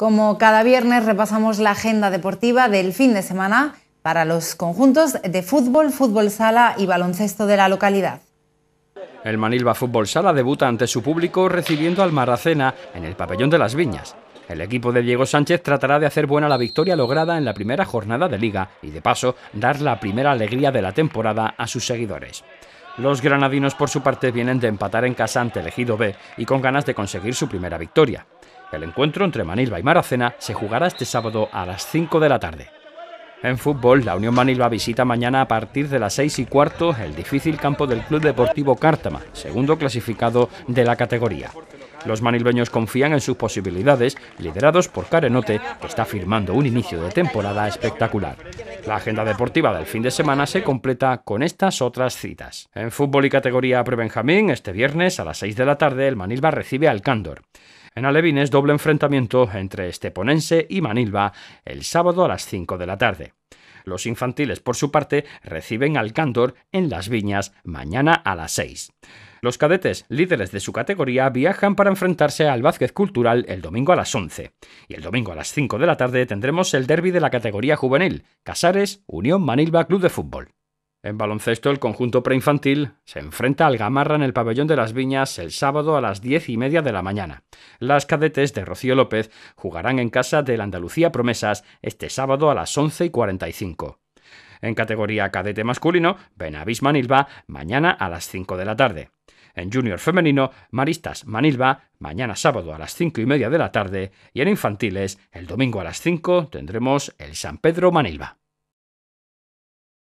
Como cada viernes repasamos la agenda deportiva del fin de semana para los conjuntos de fútbol, fútbol sala y baloncesto de la localidad. El Manilva Fútbol Sala debuta ante su público recibiendo al Maracena en el pabellón de las Viñas. El equipo de Diego Sánchez tratará de hacer buena la victoria lograda en la primera jornada de liga y de paso dar la primera alegría de la temporada a sus seguidores. Los granadinos por su parte vienen de empatar en casa ante el Ejido B y con ganas de conseguir su primera victoria. El encuentro entre Manilva y Maracena se jugará este sábado a las 5 de la tarde. En fútbol, la Unión Manilva visita mañana a partir de las 6 y cuarto el difícil campo del Club Deportivo Cártama, segundo clasificado de la categoría. Los manilbeños confían en sus posibilidades, liderados por Carenote, que está firmando un inicio de temporada espectacular. La agenda deportiva del fin de semana se completa con estas otras citas. En fútbol y categoría prebenjamín, este viernes a las 6 de la tarde el Manilva recibe al Cándor. En Alevines, doble enfrentamiento entre Esteponense y Manilva el sábado a las 5 de la tarde. Los infantiles, por su parte, reciben al Cándor en Las Viñas mañana a las 6. Los cadetes, líderes de su categoría, viajan para enfrentarse al Vázquez Cultural el domingo a las 11. Y el domingo a las 5 de la tarde tendremos el derby de la categoría juvenil, Casares, Unión Manilva Club de Fútbol. En baloncesto, el conjunto preinfantil se enfrenta al Gamarra en el pabellón de las Viñas el sábado a las 10 y media de la mañana. Las cadetes de Rocío López jugarán en casa del Andalucía Promesas este sábado a las 11 y 45. En categoría cadete masculino, Benavís Manilva mañana a las 5 de la tarde en junior femenino, Maristas Manilva, mañana sábado a las cinco y media de la tarde, y en infantiles, el domingo a las 5 tendremos el San Pedro Manilva.